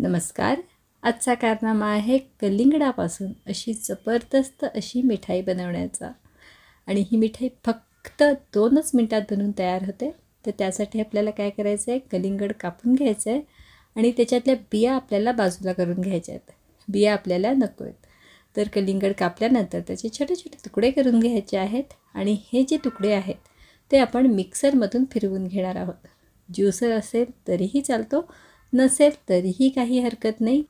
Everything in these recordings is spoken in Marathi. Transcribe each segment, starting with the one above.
नमस्कार आजचा कारनामा आहे कलिंगडापासून अशी जबरदस्त अशी मिठाई बनवण्याचा आणि ही मिठाई फक्त दोनच मिनटात बनून तयार होते तर त्यासाठी आपल्याला काय करायचं आहे कलिंगड कापून घ्यायचं आहे आणि त्याच्यातल्या बिया आपल्याला बाजूला करून घ्यायच्या आहेत बिया आपल्याला नको आहेत तर कलिंगड कापल्यानंतर त्याचे छोटे छोटे तुकडे करून घ्यायचे आहेत आणि हे जे तुकडे आहेत ते आपण मिक्सरमधून फिरवून घेणार आहोत ज्युसर असेल तरीही चालतो नसेल तरीही काही हरकत नाही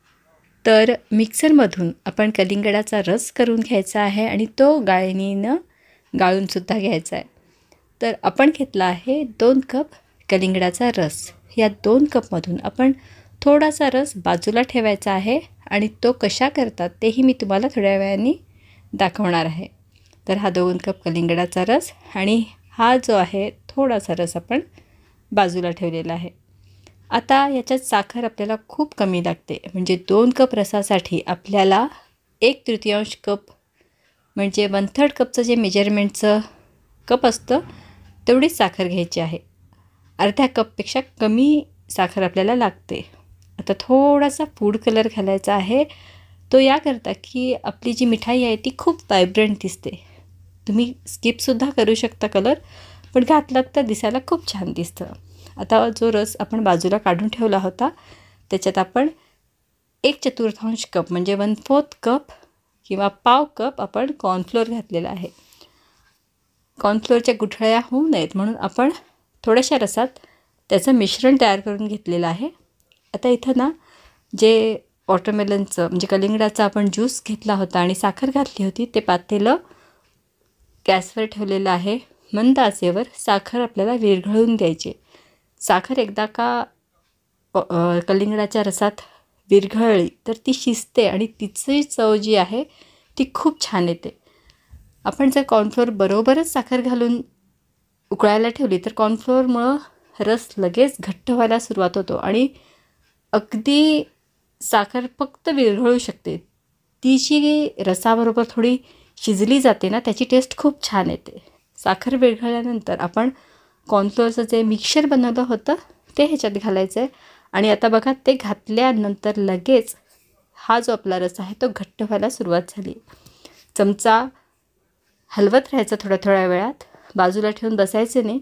तर मिक्सरमधून आपण कलिंगडाचा रस करून घ्यायचा आहे आणि तो गाळणीनं गाळूनसुद्धा घ्यायचा आहे तर आपण घेतला आहे दोन कप कलिंगडाचा रस या दोन कपमधून आपण थोडासा रस बाजूला ठेवायचा आहे आणि तो कशा करतात तेही मी तुम्हाला थोड्या वेळाने दाखवणार आहे तर हा दोन कप कलिंगडाचा रस आणि हा जो आहे थोडासा रस आपण बाजूला ठेवलेला आहे आता याच्यात साखर आपल्याला खूप कमी लागते म्हणजे दोन कप रसासाठी आपल्याला एक तृतीयांश कप म्हणजे वन थर्ड कपचं जे मेजरमेंटचं कप असतं तेवढीच साखर घ्यायची आहे अर्ध्या कपपेक्षा कमी साखर आपल्याला लागते आता थोडासा फूड कलर घालायचा आहे तो या करता की आपली जी मिठाई आहे ती खूप वायब्रंट दिसते तुम्ही स्किपसुद्धा करू शकता कलर पण घातलात तर दिसायला खूप छान दिसतं आता जो रस आपण बाजूला काढून ठेवला होता त्याच्यात आपण एक चतुर्थांश कप म्हणजे वन फोर्थ कप किंवा पाव कप आपण कॉर्नफ्लोअर घातलेला आहे कॉर्नफ्लोअरच्या गुठळ्या होऊ नयेत म्हणून आपण थोड्याशा रसात त्याचं मिश्रण तयार करून घेतलेलं आहे आता इथं ना जे वॉटरमेलनचं म्हणजे कलिंगडाचा आपण ज्यूस घेतला होता आणि साखर घातली होती ते पातेलं गॅसवर ठेवलेलं आहे मंद आचेवर साखर आपल्याला विरघळून द्यायची साखर एकदा का कलिंगडाच्या रसात विरघळली तर ती शिजते आणि तिची चव जी आहे ती खूप छान येते आपण जर कॉर्नफ्लोअर बरोबरच साखर घालून उकळायला ठेवली तर कॉर्नफ्लोअरमुळं रस लगेच घट्ट व्हायला सुरुवात होतो आणि अगदी साखर फक्त विरघळू शकते ती जी रसाबरोबर थोडी शिजली जाते ना त्याची टेस्ट खूप छान येते साखर विरघळल्यानंतर आपण कॉर्नफ्लोअरचं जे मिक्सर बनवलं होतं ते ह्याच्यात घालायचं आहे आणि आता बघा ते घातल्यानंतर लगेच हा जो आपला रस आहे तो घट्ट व्हायला सुरुवात झाली चमचा हलवत राहायचा थोड्या थोड्या वेळात बाजूला ठेवून बसायचं नाही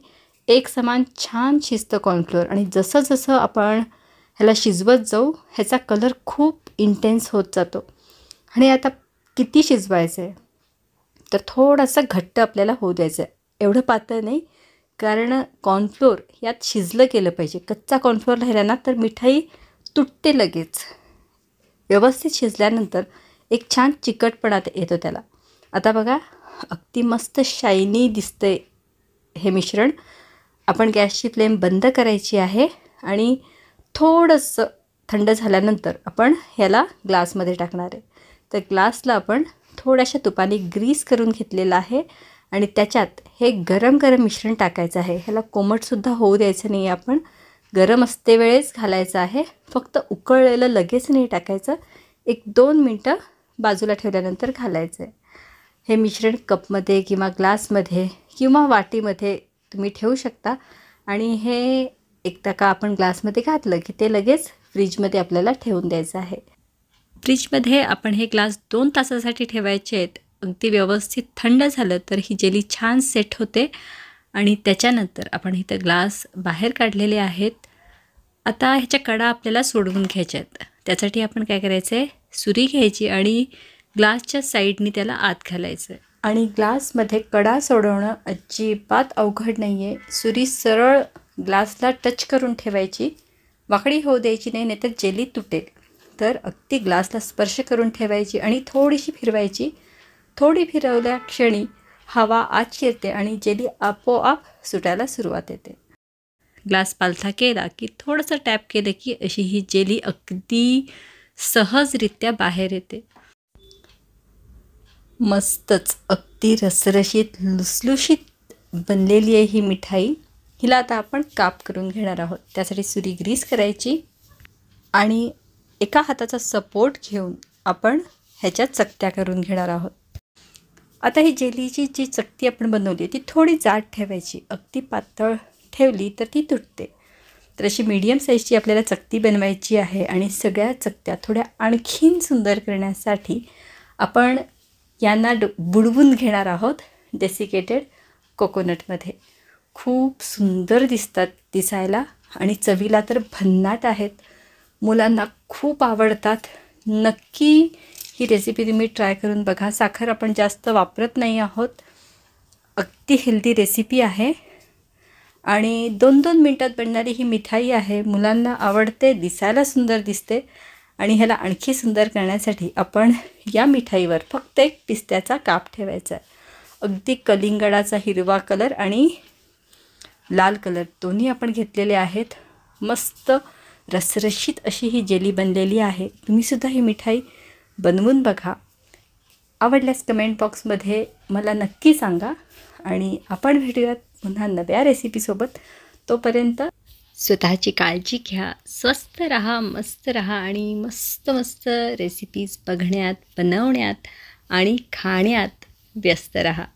एक समान छान शिजतं कॉर्नफ्लोअर आणि जसं जसं आपण ह्याला शिजवत जाऊ ह्याचा कलर खूप इंटेन्स होत जातो आणि आता किती शिजवायचं आहे तर थोडंसं घट्ट आपल्याला होऊ द्यायचं आहे एवढं पातळ नाही कारण कॉर्नफ्लोअर यात शिजलं केलं पाहिजे कच्चा कॉर्नफ्लोअर राहिला ना तर मिठाई तुटते लगेच व्यवस्थित शिजल्यानंतर एक छान चिकटपणा येतो त्याला आता बघा अगदी मस्त शायनी दिसतंय हे मिश्रण आपण गॅसची फ्लेम बंद करायची आहे आणि थोडंसं थंड झाल्यानंतर आपण ह्याला ग्लासमध्ये टाकणार आहे तर ग्लासला आपण थोड्याशा तुपाने ग्रीस करून घेतलेला आहे आणि त्याच्यात हे गरम गरम मिश्रण टाकायचं आहे ह्याला कोमटसुद्धा होऊ द्यायचं नाही आपण गरम असते वेळेस घालायचं आहे फक्त उकळलेलं लगेच नाही टाकायचं एक दोन मिनटं बाजूला ठेवल्यानंतर घालायचं आहे हे मिश्रण कपमध्ये किंवा ग्लासमध्ये किंवा वाटीमध्ये तुम्ही ठेवू शकता आणि हे एकदा का आपण ग्लासमध्ये घातलं की ते लगेच फ्रीजमध्ये आपल्याला ठेवून द्यायचं आहे फ्रीजमध्ये आपण हे ग्लास दोन तासासाठी ठेवायचे आहेत अगदी व्यवस्थित थंड झालं तर ही जेली छान सेट होते आणि त्याच्यानंतर आपण इथं ग्लास बाहेर काढलेले आहेत आता ह्याच्या कडा आपल्याला सोडवून घ्यायच्या आहेत त्यासाठी आपण काय करायचं आहे सुरी घ्यायची आणि ग्लासच्या साईडनी त्याला आत घालायचं आणि ग्लासमध्ये कडा सोडवणं अजिबात अवघड नाही आहे सुरी सरळ ग्लासला टच करून ठेवायची वाकडी होऊ द्यायची नाही नाहीतर जेली तुटेल तर अगदी ग्लासला स्पर्श करून ठेवायची आणि थोडीशी फिरवायची थोडी फिरवल्या क्षणी हवा आत शिरते आणि जेली आपोआप सुटायला सुरुवात येते ग्लास पालथा केला की थोडंसं टॅप केलं की अशी ही जेली अगदी सहजरित्या बाहेर येते मस्तच अगदी रसरशीत लुसलुशीत बनलेली आहे ही मिठाई हिला आता आपण काप करून घेणार आहोत त्यासाठी सुरी ग्रीस करायची आणि एका हाताचा सपोर्ट घेऊन आपण ह्याच्या चकत्या करून घेणार आहोत आता ही जेलीची जी चकती आपण बनवली ती थोडी जाड ठेवायची अगदी पातळ ठेवली तर ती तुटते तर अशी मीडियम साईजची आपल्याला चकती बनवायची आहे आणि सगळ्या चकत्या थोड्या आणखीन सुंदर करण्यासाठी आपण यांना ड बुडवून घेणार आहोत डेसिकेटेड कोकोनटमध्ये खूप सुंदर दिसतात दिसायला आणि चवीला तर भन्नाट आहेत मुलांना खूप आवडतात नक्की ही रेसिपी तुम्ही ट्राय करून बघा साखर आपण जास्त वापरत नाही आहोत अगदी हेल्दी रेसिपी आहे आणि दोन दोन मिनटात बनणारी ही मिठाई आहे मुलांना आवडते दिसायला सुंदर दिसते आणि ह्याला आणखी सुंदर करण्यासाठी आपण या मिठाईवर फक्त एक पिस्त्याचा काप ठेवायचा आहे अगदी कलिंगडाचा हिरवा कलर आणि लाल कलर दोन्ही आपण घेतलेले आहेत मस्त रसरशीत अशी ही जेली बनलेली आहे तुम्हीसुद्धा ही मिठाई बनवून बघा आवडल्यास कमेंट बॉक्समध्ये मला नक्की सांगा आणि आपण भेटूयात पुन्हा नव्या रेसिपीसोबत तोपर्यंत स्वतःची काळजी घ्या स्वस्त रहा मस्त रहा आणि मस्त मस्त रेसिपीज बघण्यात बनवण्यात आणि खाण्यात व्यस्त रहा